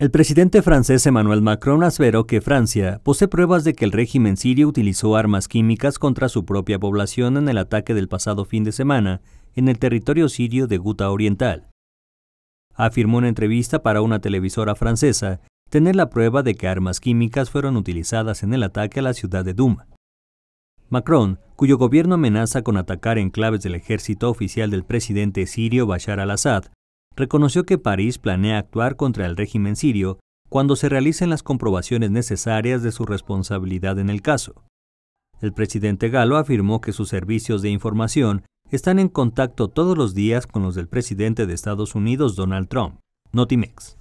El presidente francés Emmanuel Macron asveró que Francia posee pruebas de que el régimen sirio utilizó armas químicas contra su propia población en el ataque del pasado fin de semana en el territorio sirio de Guta Oriental. Afirmó en entrevista para una televisora francesa tener la prueba de que armas químicas fueron utilizadas en el ataque a la ciudad de Duma. Macron, cuyo gobierno amenaza con atacar enclaves del ejército oficial del presidente sirio Bashar al-Assad, reconoció que París planea actuar contra el régimen sirio cuando se realicen las comprobaciones necesarias de su responsabilidad en el caso. El presidente Galo afirmó que sus servicios de información están en contacto todos los días con los del presidente de Estados Unidos, Donald Trump. Notimex.